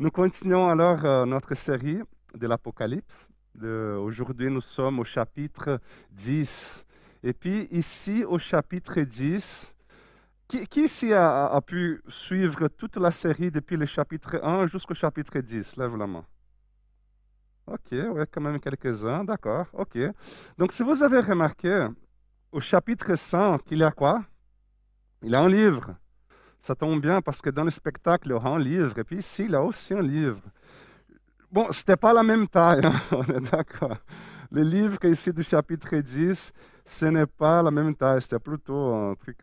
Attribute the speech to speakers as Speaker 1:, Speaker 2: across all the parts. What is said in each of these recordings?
Speaker 1: Nous continuons alors euh, notre série de l'Apocalypse. Aujourd'hui, nous sommes au chapitre 10. Et puis ici, au chapitre 10, qui, ici a, pu suivre toute la série depuis le chapitre 1 jusqu'au chapitre 10 Lève la main. Ok, ouais, quand même quelques-uns, d'accord, ok. Donc si vous avez remarqué, au chapitre 100, qu'il y a quoi Il y a un livre ça tombe bien parce que dans le spectacle, il y aura un livre, et puis ici, il y a aussi un livre. Bon, ce n'était pas la même taille, hein, on est d'accord. Le livre ici du chapitre 10, ce n'est pas la même taille, c'était plutôt un truc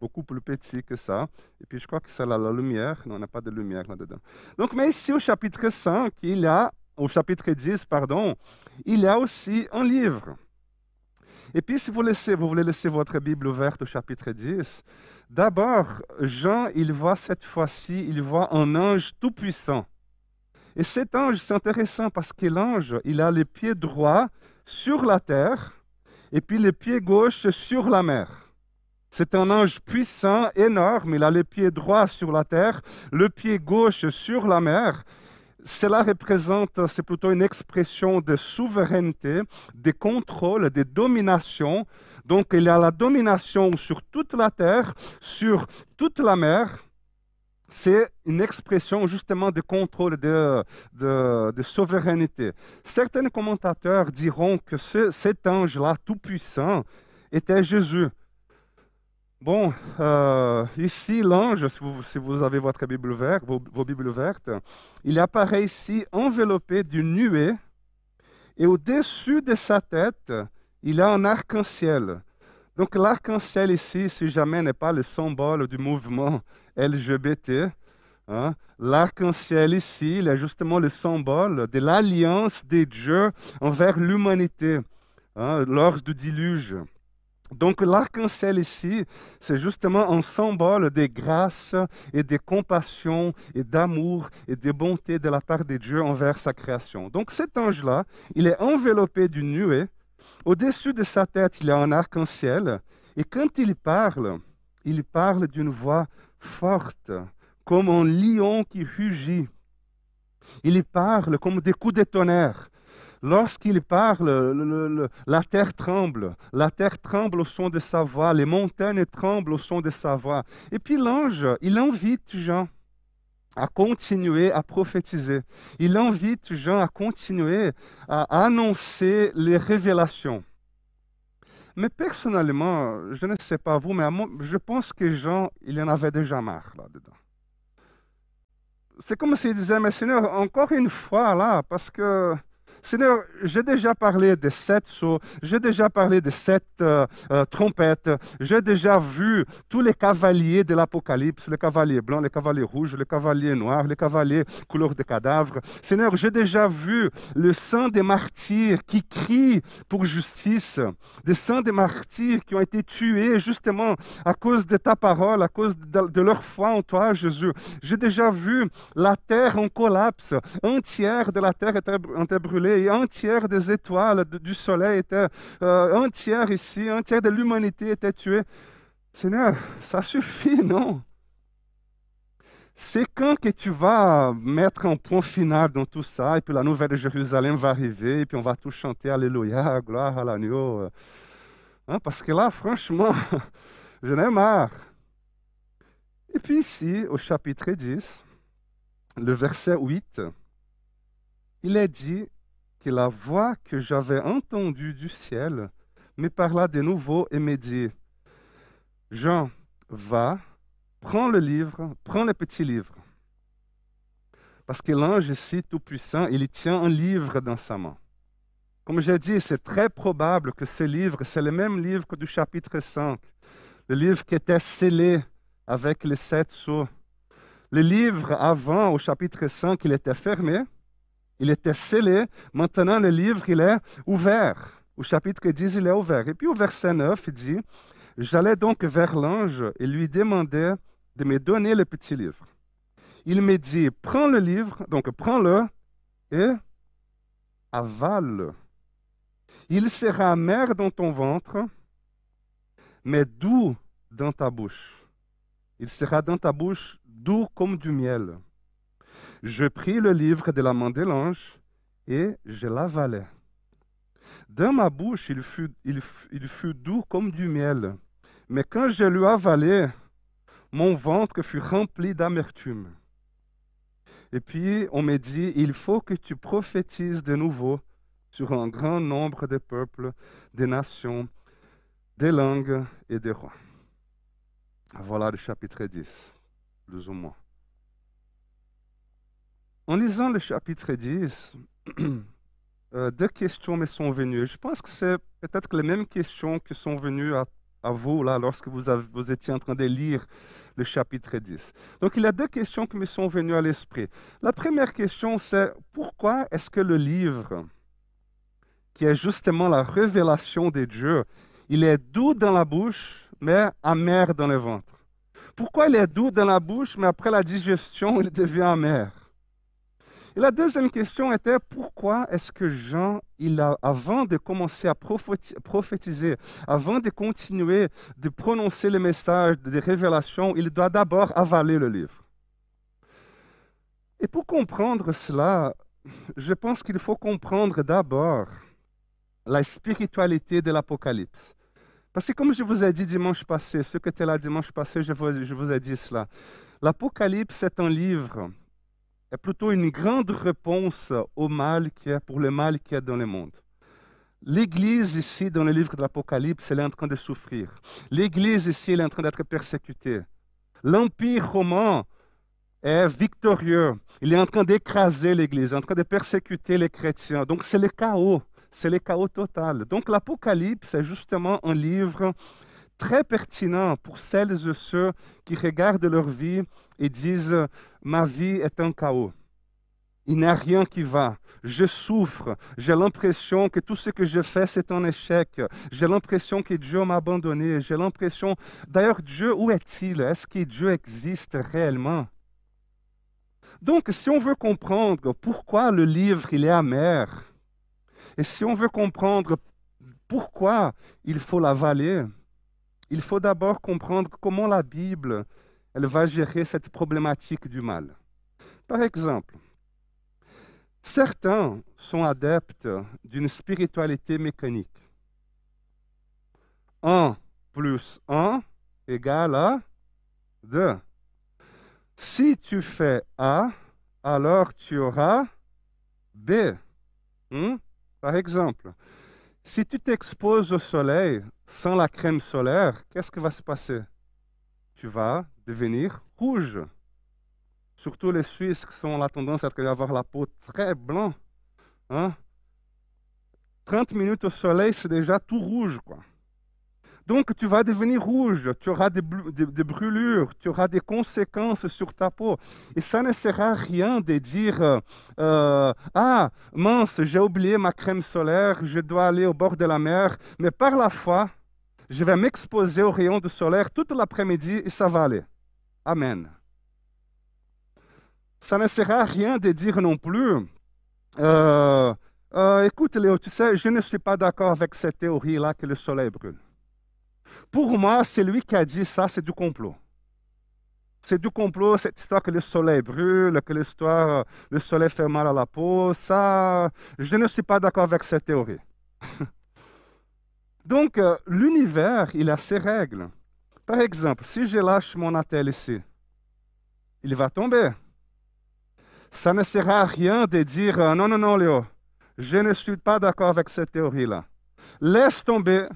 Speaker 1: beaucoup plus petit que ça. Et puis je crois que c'est la, la lumière. Non, on n'a pas de lumière là-dedans. Donc, mais ici au chapitre 5, il a, au chapitre 10, pardon, il y a aussi un livre. Et puis si vous, laissez, vous voulez laisser votre Bible ouverte au chapitre 10, D'abord, Jean, il voit cette fois-ci, il voit un ange tout-puissant. Et cet ange, c'est intéressant parce que l'ange, il a les pieds droits sur la terre et puis les pieds gauches sur la mer. C'est un ange puissant, énorme. Il a les pieds droits sur la terre, le pied gauche sur la mer. Cela représente, c'est plutôt une expression de souveraineté, de contrôle, de domination donc il a la domination sur toute la terre, sur toute la mer. C'est une expression justement de contrôle, de, de, souveraineté. Certains commentateurs diront que cet ange-là, tout-puissant, était Jésus. Bon, euh, ici, l'ange, si vous, avez votre Bible verte, vos, vos, Bibles vertes, il apparaît ici enveloppé d'une nuée et au-dessus de sa tête, il a un arc-en-ciel. Donc l'arc-en-ciel ici, si jamais n'est pas le symbole du mouvement LGBT, hein, l'arc-en-ciel ici, il est justement le symbole de l'alliance des dieux envers l'humanité hein, lors du déluge. Donc l'arc-en-ciel ici, c'est justement un symbole des grâces et des compassions et d'amour et de bonté de la part des dieux envers sa création. Donc cet ange-là, il est enveloppé d'une nuée au-dessus de sa tête, il y a un arc-en-ciel. Et quand il parle, il parle d'une voix forte, comme un lion qui fugit. Il parle comme des coups de tonnerre. Lorsqu'il parle, la terre tremble. La terre tremble au son de sa voix. Les montagnes tremblent au son de sa voix. Et puis l'ange, il invite Jean à continuer à prophétiser. Il invite Jean à continuer à annoncer les révélations. Mais personnellement, je ne sais pas vous, mais je pense que Jean, il en avait déjà marre là-dedans. C'est comme s'il disait, mais Seigneur, encore une fois là, parce que Seigneur, j'ai déjà parlé des sept sauts, j'ai déjà parlé des sept euh, euh, trompettes, j'ai déjà vu tous les cavaliers de l'Apocalypse, les cavaliers blancs, les cavaliers rouges, les cavaliers noirs, les cavaliers couleur de cadavre. Seigneur, j'ai déjà vu le sang des martyrs qui crient pour justice, des sangs des martyrs qui ont été tués justement à cause de ta parole, à cause de leur foi en toi, Jésus. J'ai déjà vu la terre en collapse, un tiers de la terre était brûlée un tiers des étoiles du soleil était, entière euh, ici, un tiers de l'humanité était tué. Seigneur, ça suffit, non c'est quand que tu vas mettre un point final dans tout ça, et puis la nouvelle de Jérusalem va arriver, et puis on va tout chanter Alléluia, gloire à l'agneau. Euh. Hein, parce que là, franchement, je n'ai marre. Et puis ici, au chapitre 10, le verset 8, il est dit, que la voix que j'avais entendue du ciel me parla de nouveau et me dit, Jean, va, prends le livre, prends le petit livre. Parce que l'ange ici, tout-puissant, il tient un livre dans sa main. Comme j'ai dit, c'est très probable que ce livre, c'est le même livre que du chapitre 5, le livre qui était scellé avec les sept sceaux. Le livre avant, au chapitre 5, il était fermé, il était scellé. Maintenant, le livre, il est ouvert. Au chapitre 10, il est ouvert. Et puis au verset 9, il dit, J'allais donc vers l'ange et lui demandais de me donner le petit livre. Il me dit, prends le livre, donc prends-le et avale-le. Il sera amer dans ton ventre, mais doux dans ta bouche. Il sera dans ta bouche doux comme du miel. Je pris le livre de la main de l'ange et je l'avalai. Dans ma bouche, il fut, il, fut doux comme du miel, mais quand je l'ai avalé, mon ventre fut rempli d'amertume. Et puis on me dit, il faut que tu prophétises de nouveau sur un grand nombre de peuples, des nations, des langues et des rois. Voilà le chapitre 10, plus ou moins. En lisant le chapitre 10, euh, deux questions me sont venues. Je pense que c'est peut-être les mêmes questions qui sont venues à, vous là, lorsque vous, vous étiez en train de lire le chapitre 10. Donc il y a deux questions qui me sont venues à l'esprit. La première question, c'est pourquoi est-ce que le livre, qui est justement la révélation de Dieu, il est doux dans la bouche, mais amer dans le ventre Pourquoi il est doux dans la bouche, mais après la digestion, il devient amer et la deuxième question était pourquoi est-ce que Jean, il avant de commencer à prophétiser, avant de continuer de prononcer les messages des révélations, il doit d'abord avaler le livre. Et pour comprendre cela, je pense qu'il faut comprendre d'abord la spiritualité de l'Apocalypse. Parce que comme je vous ai dit dimanche passé, ceux qui étaient là dimanche passé, je vous ai dit cela. L'Apocalypse est un livre est plutôt une grande réponse au mal qui est, pour le mal qui est dans le monde. L'Église ici, dans le livre de l'Apocalypse, elle est en train de souffrir. L'Église ici, elle est en train d'être persécutée. L'Empire romain est victorieux. Il est en train d'écraser l'Église, en train de persécuter les chrétiens. Donc c'est le chaos, c'est le chaos total. Donc l'Apocalypse est justement un livre très pertinent pour celles et ceux qui regardent leur vie et disent, ma vie est un chaos. Il n'y a rien qui va. Je souffre. J'ai l'impression que tout ce que je fais, c'est un échec. J'ai l'impression que Dieu m'a abandonné. J'ai l'impression... D'ailleurs, Dieu, où est-il Est-ce que Dieu existe réellement Donc, si on veut comprendre pourquoi le livre, il est amer, et si on veut comprendre pourquoi il faut l'avaler, il faut d'abord comprendre comment la Bible elle va gérer cette problématique du mal. Par exemple, certains sont adeptes d'une spiritualité mécanique. 1 plus 1 égale à 2. Si tu fais A, alors tu auras B. Hmm? Par exemple, si tu t'exposes au soleil sans la crème solaire, qu'est-ce qui va se passer Tu vas devenir rouge. Surtout les Suisses qui ont la tendance à avoir la peau très blanche. Hein? 30 minutes au soleil, c'est déjà tout rouge. Quoi. Donc tu vas devenir rouge, tu auras des, brûlures, tu auras des conséquences sur ta peau. Et ça ne sert à rien de dire, euh, euh, ah mince, j'ai oublié ma crème solaire, je dois aller au bord de la mer, mais par la foi, je vais m'exposer au rayon du soleil toute l'après-midi et ça va aller. Amen. Ça ne sert à rien de dire non plus, euh, euh, écoute Léo, tu sais, je ne suis pas d'accord avec cette théorie-là que le soleil brûle. Pour moi, c'est lui qui a dit ça, c'est du complot. C'est du complot, cette histoire que le soleil brûle, que l'histoire, euh, le soleil fait mal à la peau. Ça, je ne suis pas d'accord avec cette théorie. Donc, l'univers, il a ses règles. Par exemple, si je lâche mon attel ici, il va tomber. Ça ne sert à rien de dire euh, non, non, non, Léo, je ne suis pas d'accord avec cette théorie-là. Laisse tomber,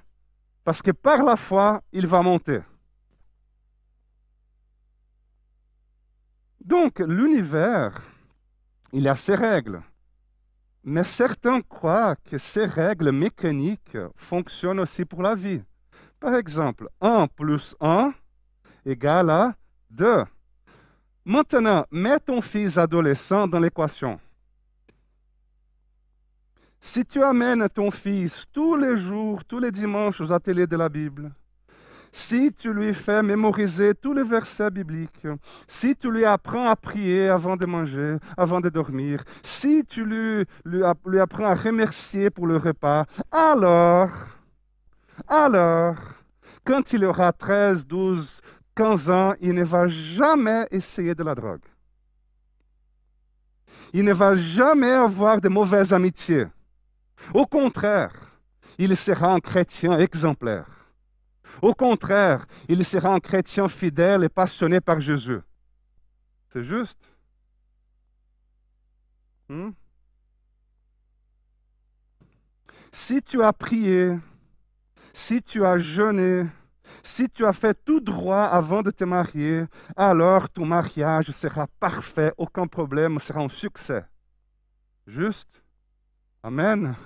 Speaker 1: parce que par la foi, il va monter. Donc, l'univers, il a ses règles. Mais certains croient que ces règles mécaniques fonctionnent aussi pour la vie. Par exemple, 1 plus 1 égale à 2. Maintenant, mets ton fils adolescent dans l'équation. Si tu amènes ton fils tous les jours, tous les dimanches aux ateliers de la Bible, si tu lui fais mémoriser tous les versets bibliques, si tu lui apprends à prier avant de manger, avant de dormir, si tu lui, lui apprends à remercier pour le repas, alors alors, quand il aura 13, 12, 15 ans, il ne va jamais essayer de la drogue. Il ne va jamais avoir de mauvaises amitiés. Au contraire, il sera un chrétien exemplaire. Au contraire, il sera un chrétien fidèle et passionné par Jésus. C'est juste hmm? Si tu as prié, si tu as jeûné, si tu as fait tout droit avant de te marier, alors ton mariage sera parfait, aucun problème, sera un succès. Juste Amen.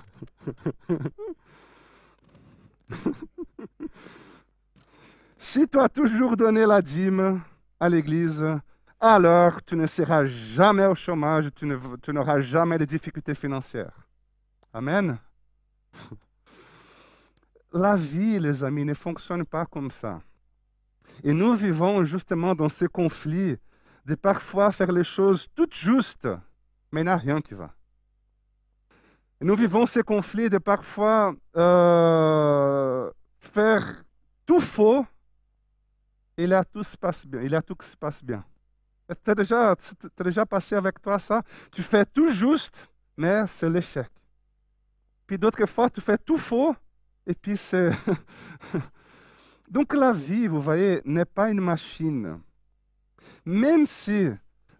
Speaker 1: si tu as toujours donné la dîme à l'Église, alors tu ne seras jamais au chômage, tu n'auras jamais de difficultés financières. Amen. la vie, les amis, ne fonctionne pas comme ça. Et nous vivons justement dans ces conflits de parfois faire les choses toutes justes, mais il n'y a rien qui va. nous vivons ces conflits de parfois euh, faire tout faux, et là tout se passe bien, il a tout qui se passe bien. C'est déjà passé avec toi ça Tu fais tout juste, mais c'est l'échec. Puis d'autres fois, tu fais tout faux, et puis c'est... Donc la vie, vous voyez, n'est pas une machine. Même si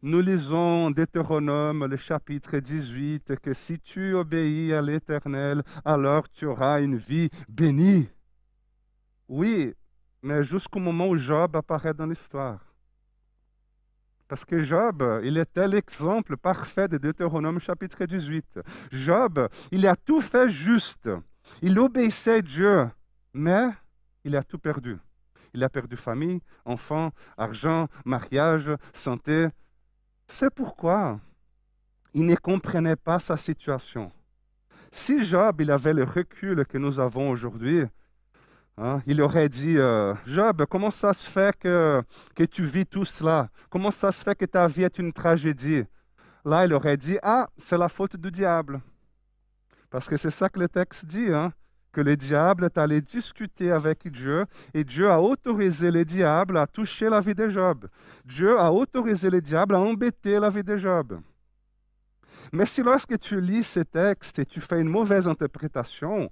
Speaker 1: nous lisons Deutéronome, le chapitre 18, que si tu obéis à l'Éternel, alors tu auras une vie bénie. Oui, mais jusqu'au moment où Job apparaît dans l'histoire. Parce que Job, il était l'exemple parfait de Deutéronome chapitre 18. Job, il a tout fait juste. Il obéissait Dieu, mais il a tout perdu. Il a perdu famille, enfants, argent, mariage, santé. C'est pourquoi il ne comprenait pas sa situation. Si Job il avait le recul que nous avons aujourd'hui, hein, il aurait dit, euh, Job, comment ça se fait que tu vis tout cela Comment ça se fait que ta vie est une tragédie Là, il aurait dit, ah, c'est la faute du diable. Parce que c'est ça que le texte dit, hein, que le diable est allé discuter avec Dieu et Dieu a autorisé le diable à toucher la vie de Job. Dieu a autorisé le diable à embêter la vie de Job. Mais si lorsque tu lis ces textes et tu fais une mauvaise interprétation,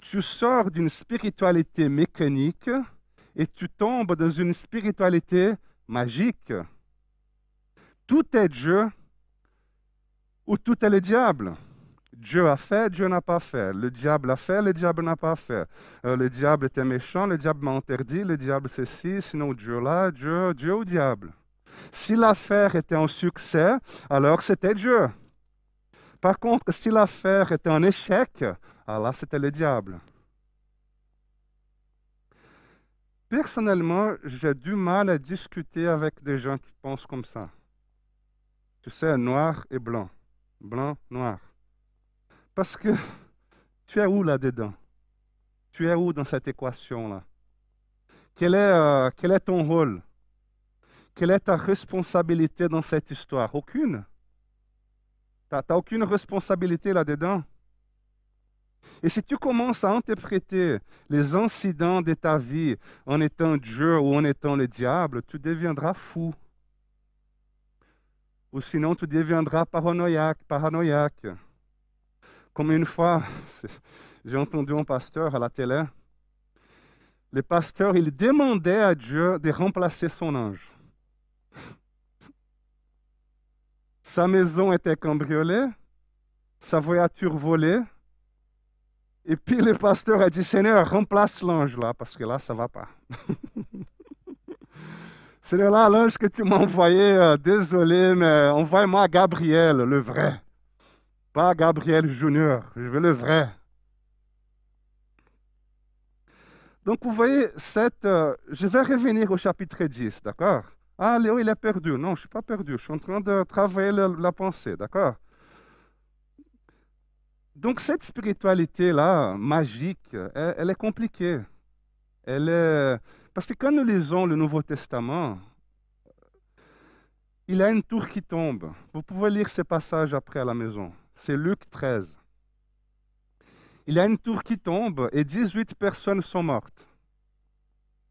Speaker 1: tu sors d'une spiritualité mécanique et tu tombes dans une spiritualité magique. Tout est Dieu ou tout est le diable. Dieu a fait, Dieu n'a pas fait. Le diable a fait, le diable n'a pas fait. Euh, le diable était méchant, le diable m'a interdit, le diable c'est ceci, sinon Dieu là, Dieu, Dieu ou diable. Si l'affaire était un succès, alors c'était Dieu. Par contre, si l'affaire était un échec, alors ah c'était le diable. Personnellement, j'ai du mal à discuter avec des gens qui pensent comme ça. Tu sais, noir et blanc. Blanc, noir. Parce que tu es où là-dedans Tu es où dans cette équation-là euh, quel, est ton rôle Quelle est ta responsabilité dans cette histoire Aucune. Tu n'as aucune responsabilité là-dedans. Et si tu commences à interpréter les incidents de ta vie en étant Dieu ou en étant le diable, tu deviendras fou. Ou sinon, tu deviendras paranoïaque, paranoïaque. Comme une fois, j'ai entendu un pasteur à la télé. Le pasteur, il demandait à Dieu de remplacer son ange. Sa maison était cambriolée, sa voiture volée. Et puis le pasteur a dit, Seigneur, remplace l'ange là, parce que là, ça ne va pas. Seigneur, là, l'ange que tu m'as envoyé, euh, désolé, mais envoie-moi Gabriel, le vrai. Pas Gabriel Junior, je veux le vrai. Donc vous voyez, cette, euh, je vais revenir au chapitre 10, d'accord Ah, Léo, il est perdu. Non, je ne suis pas perdu. Je suis en train de travailler la, pensée, d'accord Donc cette spiritualité-là, magique, elle, est compliquée. Elle est... Parce que quand nous lisons le Nouveau Testament, il y a une tour qui tombe. Vous pouvez lire ce passage après à la maison c'est Luc 13. Il y a une tour qui tombe et 18 personnes sont mortes.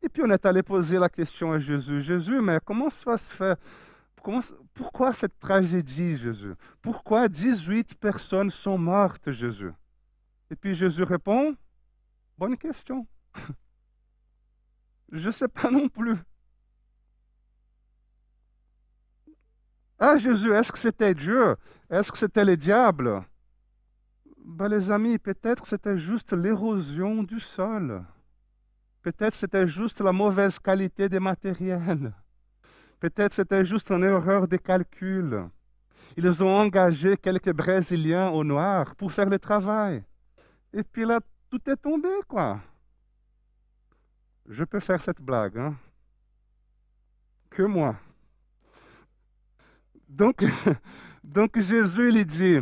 Speaker 1: Et puis on est allé poser la question à Jésus, Jésus, mais comment ça se fait Pourquoi cette tragédie, Jésus Pourquoi 18 personnes sont mortes, Jésus Et puis Jésus répond, bonne question. Je ne sais pas non plus. Ah Jésus, est-ce que c'était Dieu Est-ce que c'était le diable ?» ben, Les amis, peut-être c'était juste l'érosion du sol. Peut-être c'était juste la mauvaise qualité des matériels. Peut-être c'était juste une erreur de calcul. Ils ont engagé quelques Brésiliens au noir pour faire le travail. Et puis là, tout est tombé, quoi. Je peux faire cette blague, hein? Que moi. Donc, donc Jésus lui dit,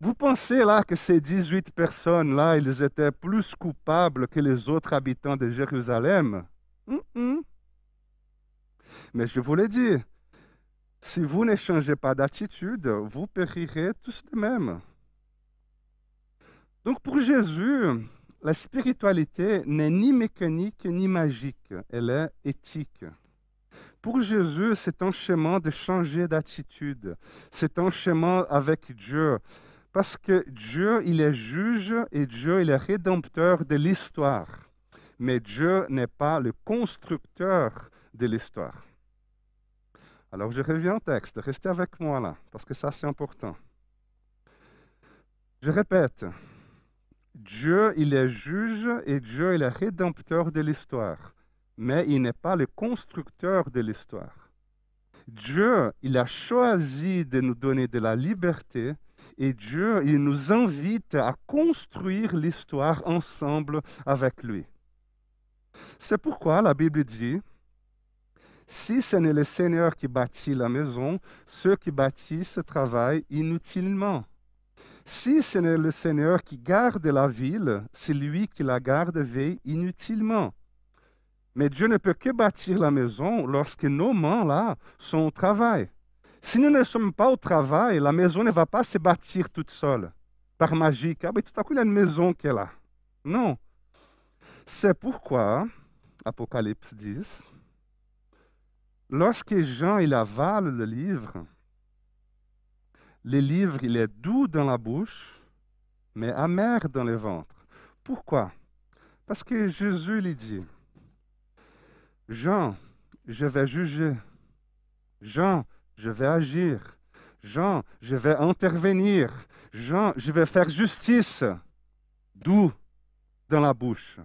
Speaker 1: vous pensez là que ces 18 personnes-là, ils étaient plus coupables que les autres habitants de Jérusalem Mais je vous l'ai dit, si vous ne changez pas d'attitude, vous périrez tous de même. Donc pour Jésus, la spiritualité n'est ni mécanique ni magique, elle est éthique. Pour Jésus, c'est un chemin de changer d'attitude. C'est un chemin avec Dieu. Parce que Dieu, il est juge et Dieu, il est rédempteur de l'histoire. Mais Dieu n'est pas le constructeur de l'histoire. Alors je reviens au texte. Restez avec moi là, parce que ça, c'est important. Je répète, Dieu, il est juge et Dieu, il est rédempteur de l'histoire mais il n'est pas le constructeur de l'histoire. Dieu, il a choisi de nous donner de la liberté et Dieu, il nous invite à construire l'histoire ensemble avec lui. C'est pourquoi la Bible dit, si ce n'est le Seigneur qui bâtit la maison, ceux qui bâtissent travaillent inutilement. Si ce n'est le Seigneur qui garde la ville, celui qui la garde veille inutilement. Mais Dieu ne peut que bâtir la maison lorsque nos mains, là, sont au travail. Si nous ne sommes pas au travail, la maison ne va pas se bâtir toute seule, par magie. mais tout à coup, il y a une maison qui est là. Non. C'est pourquoi, Apocalypse 10, lorsque Jean il avale le livre, le livre il est doux dans la bouche, mais amer dans le ventre. Pourquoi Parce que Jésus lui dit, Jean, je vais juger. Jean, je vais agir. Jean, je vais intervenir. Jean, je vais faire justice. D'où dans la bouche.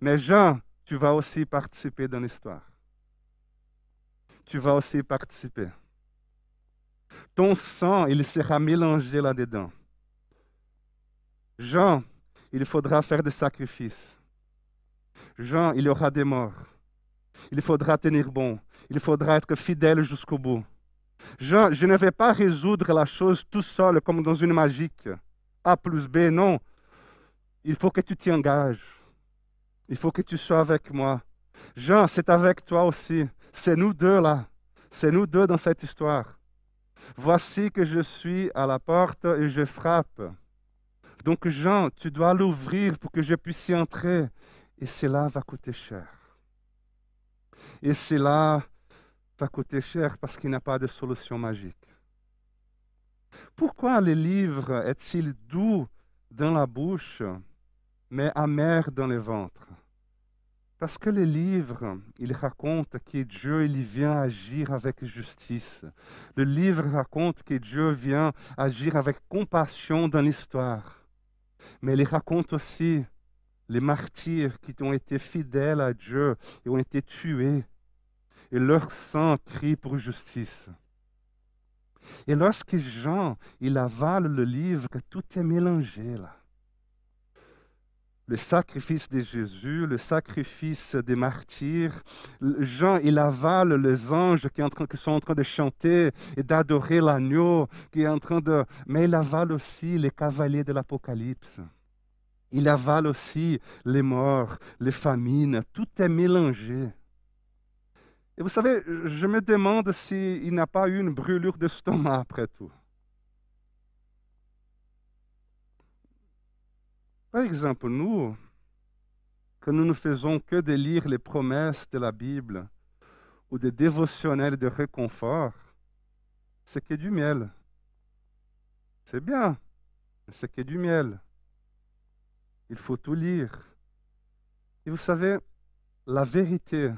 Speaker 1: Mais Jean, tu vas aussi participer dans l'histoire. Tu vas aussi participer. Ton sang, il sera mélangé là-dedans. Jean, il faudra faire des sacrifices. Jean, il y aura des morts il faudra tenir bon, il faudra être fidèle jusqu'au bout. Jean, je ne vais pas résoudre la chose tout seul comme dans une magique. A plus B, non. Il faut que tu t'y engages. Il faut que tu sois avec moi. Jean, c'est avec toi aussi. C'est nous deux là. C'est nous deux dans cette histoire. Voici que je suis à la porte et je frappe. Donc Jean, tu dois l'ouvrir pour que je puisse y entrer. Et cela va coûter cher. Et cela va coûter cher parce qu'il n'y a pas de solution magique. Pourquoi le livre est-il doux dans la bouche, mais amer dans le ventre parce que le livre, il raconte que Dieu vient agir avec justice. Le livre raconte que Dieu vient agir avec compassion dans l'histoire. Mais il raconte aussi les martyrs qui ont été fidèles à Dieu et ont été tués. Et leur sang crie pour justice. Et lorsque Jean, il avale le livre, tout est mélangé là. Le sacrifice de Jésus, le sacrifice des martyrs. Jean, il avale les anges qui, sont en train de chanter et d'adorer l'agneau, qui est en train de... Mais il avale aussi les cavaliers de l'Apocalypse. Il avale aussi les morts, les famines, tout est mélangé. Et vous savez, je me demande s'il n'a pas eu une brûlure d'estomac après tout. Par exemple, nous, que nous ne faisons que de lire les promesses de la Bible ou des dévotionnels de réconfort, c'est que du miel. C'est bien, mais c'est que du miel il faut tout lire. Et vous savez, la vérité,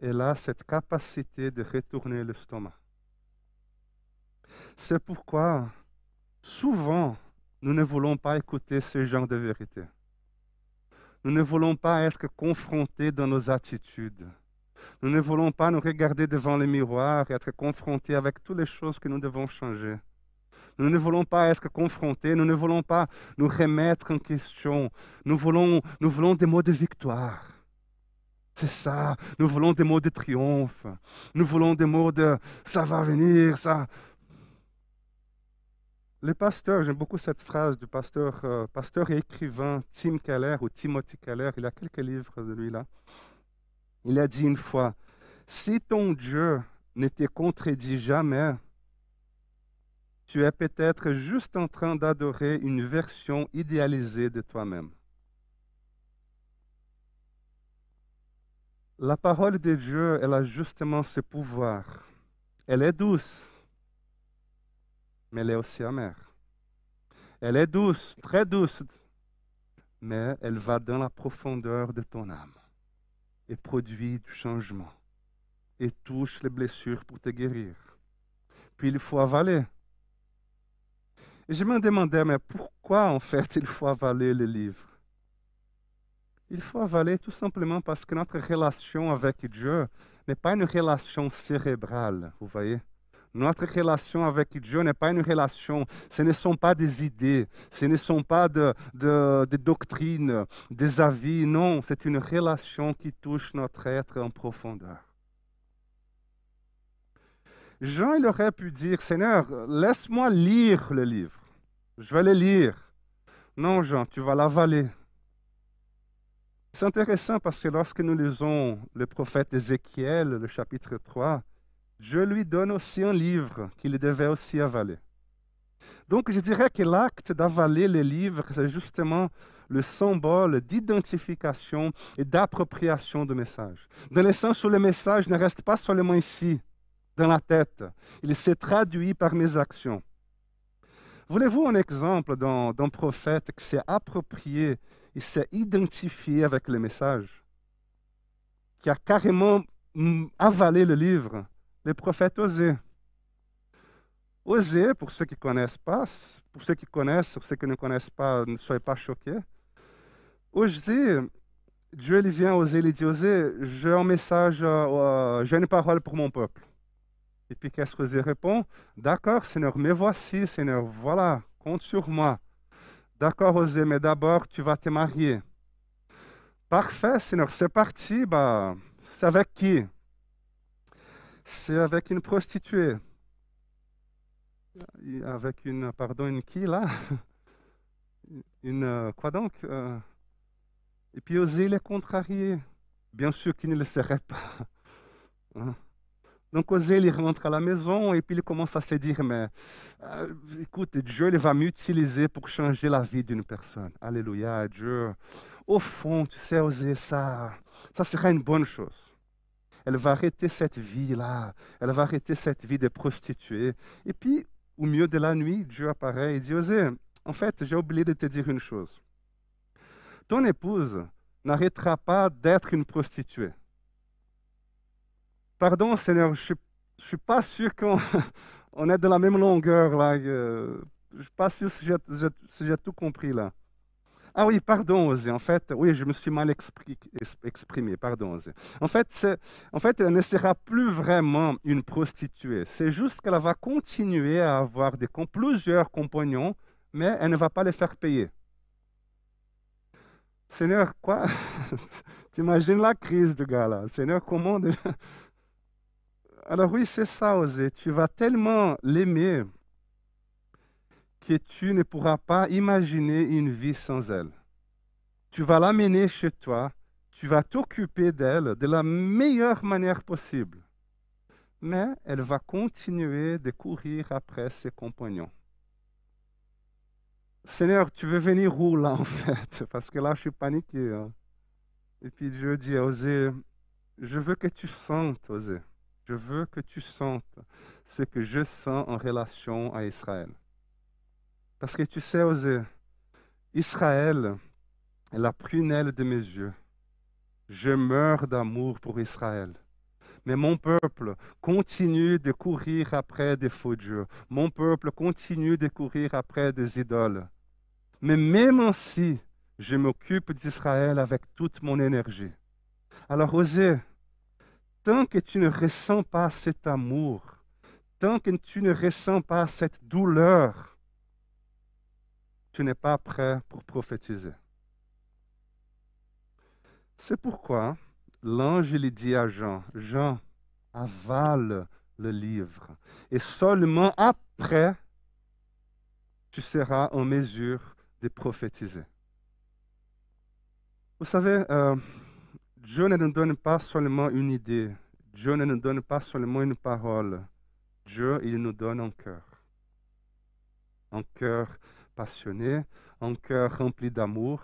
Speaker 1: elle a cette capacité de retourner l'estomac. C'est pourquoi souvent nous ne voulons pas écouter ce genre de vérité. Nous ne voulons pas être confrontés dans nos attitudes. Nous ne voulons pas nous regarder devant le miroir et être confrontés avec toutes les choses que nous devons changer. Nous ne voulons pas être confrontés, nous ne voulons pas nous remettre en question. Nous voulons, nous voulons des mots de victoire. C'est ça, nous voulons des mots de triomphe. Nous voulons des mots de ça va venir, ça. Le pasteur, j'aime beaucoup cette phrase du pasteur, euh, pasteur et écrivain Tim Keller ou Timothy Keller, il a quelques livres de lui là. Il a dit une fois, si ton Dieu ne te contredit jamais, tu es peut-être juste en train d'adorer une version idéalisée de toi-même. La parole de Dieu, elle a justement ce pouvoir. Elle est douce, mais elle est aussi amère. Elle est douce, très douce, mais elle va dans la profondeur de ton âme et produit du changement et touche les blessures pour te guérir. Puis il faut avaler je me demandais, mais pourquoi en fait il faut avaler le livre Il faut avaler tout simplement parce que notre relation avec Dieu n'est pas une relation cérébrale, vous voyez notre relation avec Dieu n'est pas une relation, ce ne sont pas des idées, ce ne sont pas de, des doctrines, des avis, non, c'est une relation qui touche notre être en profondeur. Jean, il aurait pu dire, Seigneur, laisse-moi lire le livre. Je vais les lire. Non, Jean, tu vas l'avaler. C'est intéressant parce que lorsque nous lisons le prophète Ézéchiel, le chapitre 3, je lui donne aussi un livre qu'il devait aussi avaler. Donc je dirais que l'acte d'avaler les livres, c'est justement le symbole d'identification et d'appropriation du message. Dans le sens où le message ne reste pas seulement ici, dans la tête, il s'est traduit par mes actions. Voulez-vous un exemple d'un prophète qui s'est approprié et s'est identifié avec le message, qui a carrément mm, avalé le livre, le prophètes? Osée. Osée, pour ceux qui ne connaissent pas, pour ceux qui connaissent, pour ceux qui ne connaissent pas, ne soyez pas choqués. Osée, Dieu lui vient, oser il dit Osée, j'ai un message, euh, euh, j'ai une parole pour mon peuple. Et puis qu'est-ce que José répond ?« D'accord, Seigneur, me voici, Seigneur, voilà, compte sur moi. D'accord, José, mais d'abord, tu vas te marier. Parfait, Seigneur, c'est parti. Bah, c'est avec qui C'est avec une prostituée. Avec une, pardon, une qui là Une, euh, quoi donc euh? Et puis José, il est contrarié. Bien sûr qu'il ne le serait pas. Hein? Donc Osée, il rentre à la maison et puis il commence à se dire, mais euh, écoute, Dieu il va m'utiliser pour changer la vie d'une personne. Alléluia, Dieu. Au fond, tu sais, Osée, ça, ça sera une bonne chose. Elle va arrêter cette vie-là. Elle va arrêter cette vie de prostituée. Et puis, au milieu de la nuit, Dieu apparaît et dit, Osée, en fait, j'ai oublié de te dire une chose. Ton épouse n'arrêtera pas d'être une prostituée Pardon Seigneur, je ne suis, pas sûr qu'on on est de la même longueur là. Euh, je ne suis pas sûr si j'ai tout compris là. Ah oui, pardon, Osée. En fait, oui, je me suis mal exprimé. Pardon, En fait, en fait, elle ne sera plus vraiment une prostituée. C'est juste qu'elle va continuer à avoir des, plusieurs compagnons, mais elle ne va pas les faire payer. Seigneur, quoi Tu imagines la crise du gars là Seigneur, comment alors oui, c'est ça, Osée. Tu vas tellement l'aimer que tu ne pourras pas imaginer une vie sans elle. Tu vas l'amener chez toi, tu vas t'occuper d'elle de la meilleure manière possible. Mais elle va continuer de courir après ses compagnons. Seigneur, tu veux venir où là en fait Parce que là, je suis paniqué. Hein. Et puis Dieu dit, Osée, je veux que tu sentes, Osée je veux que tu sentes ce que je sens en relation à Israël. Parce que tu sais, Osée, Israël est la prunelle de mes yeux. Je meurs d'amour pour Israël. Mais mon peuple continue de courir après des faux dieux. Mon peuple continue de courir après des idoles. Mais même ainsi, je m'occupe d'Israël avec toute mon énergie. Alors, Osée, tant que tu ne ressens pas cet amour, tant que tu ne ressens pas cette douleur, tu n'es pas prêt pour prophétiser. C'est pourquoi l'ange lui dit à Jean, Jean, avale le livre, et seulement après, tu seras en mesure de prophétiser. Vous savez, euh, Dieu ne nous donne pas seulement une idée, Dieu ne nous donne pas seulement une parole, Dieu, il nous donne un cœur. Un cœur passionné, un cœur rempli d'amour.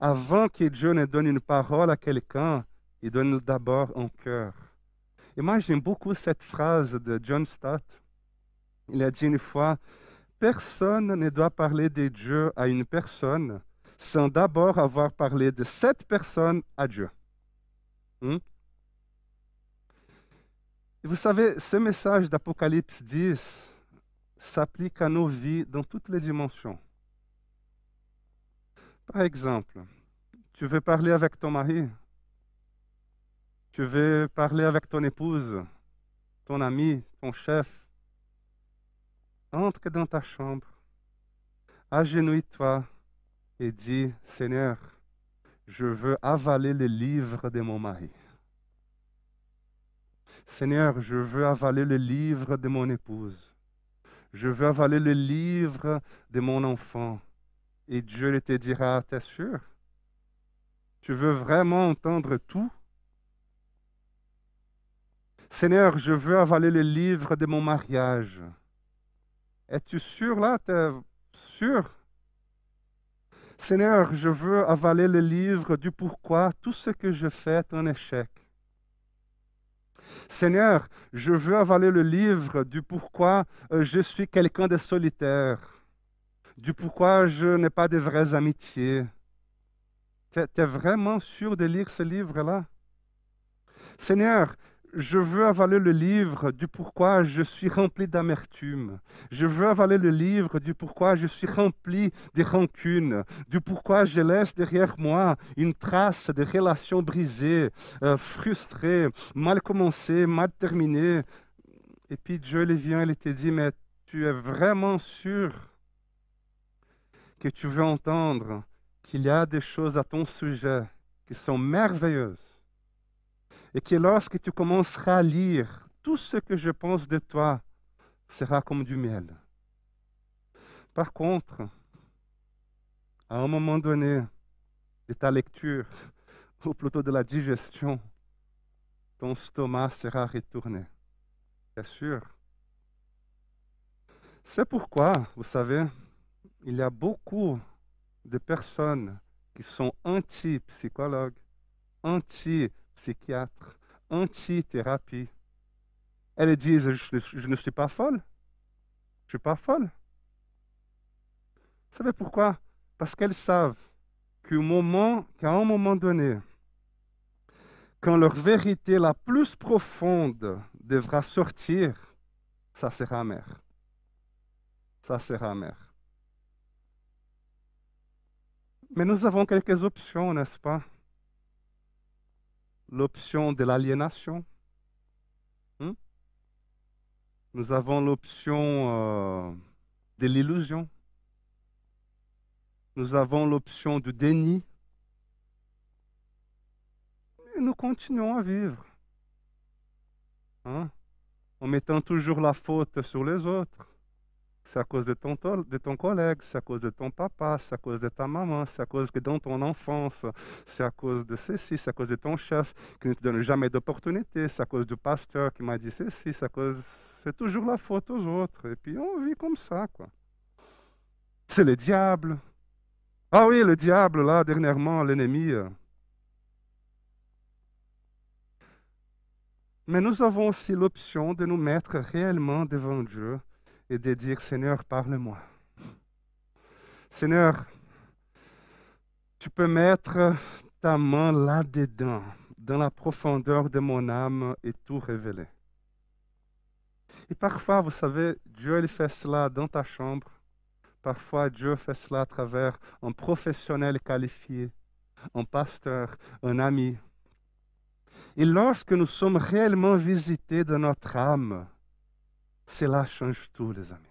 Speaker 1: Avant que Dieu ne donne une parole à quelqu'un, il donne d'abord un cœur. Et moi, j'aime beaucoup cette phrase de John Stott. Il a dit une fois, Personne ne doit parler de Dieu à une personne sans d'abord avoir parlé de cette personne à Dieu. Hmm? Vous savez, ce message d'Apocalypse 10 s'applique à nos vies dans toutes les dimensions. Par exemple, tu veux parler avec ton mari, tu veux parler avec ton épouse, ton ami, ton chef. Entre dans ta chambre, agenouille-toi et dit, Seigneur, je veux avaler le livre de mon mari. Seigneur, je veux avaler le livre de mon épouse. Je veux avaler le livre de mon enfant. Et Dieu te dira, t'es sûr Tu veux vraiment entendre tout Seigneur, je veux avaler le livre de mon mariage. Es-tu sûr là T'es sûr Seigneur, je veux avaler le livre du pourquoi tout ce que je fais est un échec. Seigneur, je veux avaler le livre du pourquoi euh, je suis quelqu'un de solitaire, du pourquoi je n'ai pas de vraies amitiés. Tu vraiment sûr de lire ce livre-là? Seigneur, je veux avaler le livre du pourquoi je suis rempli d'amertume. Je veux avaler le livre du pourquoi je suis rempli de rancune. du pourquoi je laisse derrière moi une trace de relations brisées, euh, frustrées, mal commencées, mal terminées. Et puis Dieu les vient, il te dit, mais tu es vraiment sûr que tu veux entendre qu'il y a des choses à ton sujet qui sont merveilleuses et que lorsque tu commenceras à lire, tout ce que je pense de toi sera comme du miel. Par contre, à un moment donné de ta lecture, ou plutôt de la digestion, ton stomac sera retourné. Bien sûr. C'est pourquoi, vous savez, il y a beaucoup de personnes qui sont anti-psychologues, anti psychiatre, anti-thérapie. Elles disent, je, ne suis pas folle. Je ne suis pas folle. Vous savez pourquoi Parce qu'elles savent qu'à moment, qu'à un moment donné, quand leur vérité la plus profonde devra sortir, ça sera amer. Ça sera amer. Mais nous avons quelques options, n'est-ce pas l'option de l'aliénation. Hmm? Nous avons l'option euh, de l'illusion. Nous avons l'option du déni. Et nous continuons à vivre. Hein? En mettant toujours la faute sur les autres c'est à cause de ton, de ton collègue, c'est à cause de ton papa, c'est à cause de ta maman, c'est à cause que dans ton enfance, c'est à cause de ceci, c'est à cause de ton chef qui ne te donne jamais d'opportunité, c'est à cause du pasteur qui m'a dit ceci, c'est cause... C'est toujours la faute aux autres. Et puis on vit comme ça, quoi. C'est le diable. Ah oui, le diable, là, dernièrement, l'ennemi. Euh. Mais nous avons aussi l'option de nous mettre réellement devant Dieu et de dire Seigneur, parle-moi. Seigneur, tu peux mettre ta main là-dedans, dans la profondeur de mon âme et tout révéler. Et parfois, vous savez, Dieu il fait cela dans ta chambre. Parfois, Dieu fait cela à travers un professionnel qualifié, un pasteur, un ami. Et lorsque nous sommes réellement visités de notre âme, cela change tout, les amis.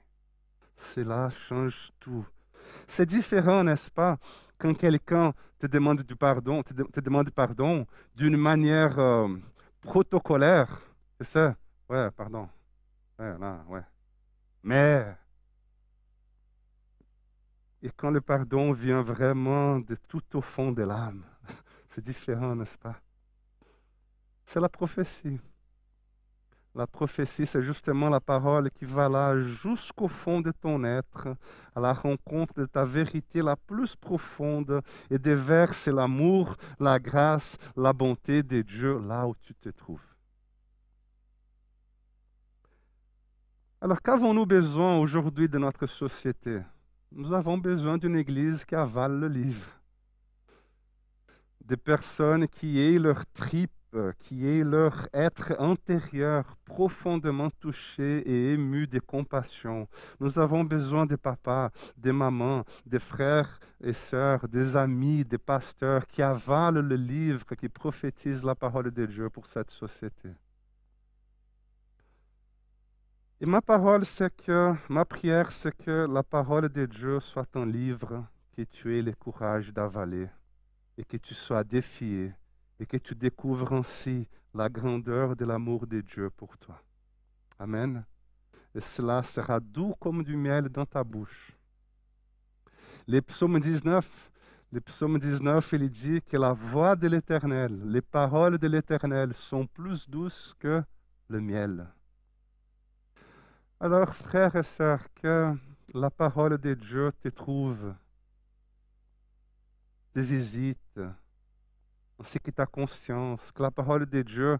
Speaker 1: Cela change tout. C'est différent, n'est-ce pas, quand quelqu'un te demande du pardon, te, demande pardon d'une manière euh, protocolaire. Tu ça ouais, pardon. ouais. Mais, et quand le pardon vient vraiment de tout au fond de l'âme, c'est différent, n'est-ce pas? C'est la prophétie. La prophétie, c'est justement la parole qui va là jusqu'au fond de ton être, à la rencontre de ta vérité la plus profonde et déverse l'amour, la grâce, la bonté de Dieu là où tu te trouves. Alors qu'avons-nous besoin aujourd'hui de notre société Nous avons besoin d'une Église qui avale le livre, des personnes qui aient leur trip euh, qui est leur être intérieur profondément touché et ému de compassion. Nous avons besoin de papas, des mamans, des frères et sœurs, des amis, des pasteurs qui avalent le livre qui prophétise la parole de Dieu pour cette société. Et ma parole, c'est que, ma prière, c'est que la parole de Dieu soit un livre que tu aies le courage d'avaler et que tu sois défié et que tu découvres ainsi la grandeur de l'amour de Dieu pour toi. Amen. Et cela sera doux comme du miel dans ta bouche. les psaumes 19, les psaumes 19, il dit que la voix de l'Éternel, les paroles de l'Éternel sont plus douces que le miel. Alors, frères et sœurs, que la parole de Dieu te trouve, te visite, c'est que ta conscience, que la parole de Dieu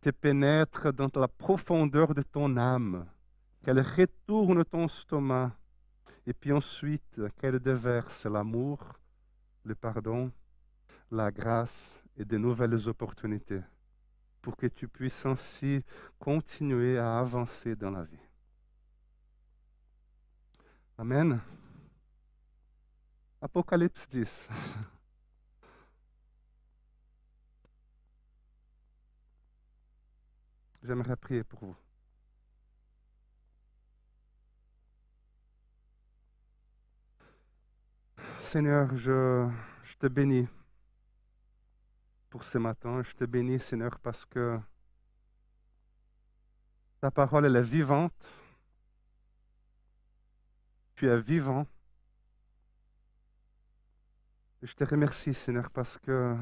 Speaker 1: te pénètre dans la profondeur de ton âme, qu'elle retourne ton estomac, et puis ensuite qu'elle déverse l'amour, le pardon, la grâce et de nouvelles opportunités, pour que tu puisses ainsi continuer à avancer dans la vie. Amen. Apocalypse 10. j'aimerais prier pour vous. Seigneur, je, te bénis pour ce matin. Je te bénis, Seigneur, parce que ta parole, elle est vivante. Tu es vivant. je te remercie, Seigneur, parce que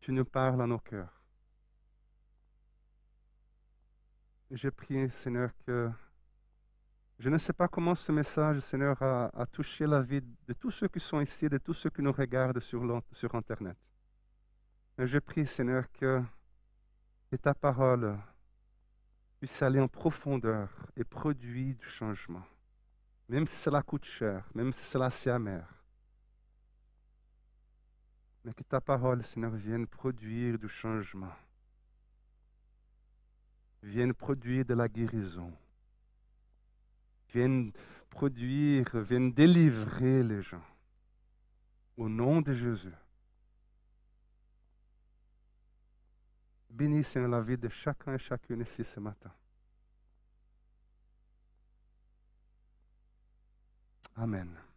Speaker 1: tu nous parles à nos cœurs. je prie, Seigneur, que je ne sais pas comment ce message, Seigneur, a, touché la vie de tous ceux qui sont ici, de tous ceux qui nous regardent sur, sur Internet. Mais je prie, Seigneur, que, que ta parole puisse aller en profondeur et produire du changement, même si cela coûte cher, même si cela c'est amer. Mais que ta parole, Seigneur, vienne produire du changement viennent produire de la guérison, viennent produire, viennent délivrer les gens au nom de Jésus. Bénissez la vie de chacun et chacune ici ce matin. Amen.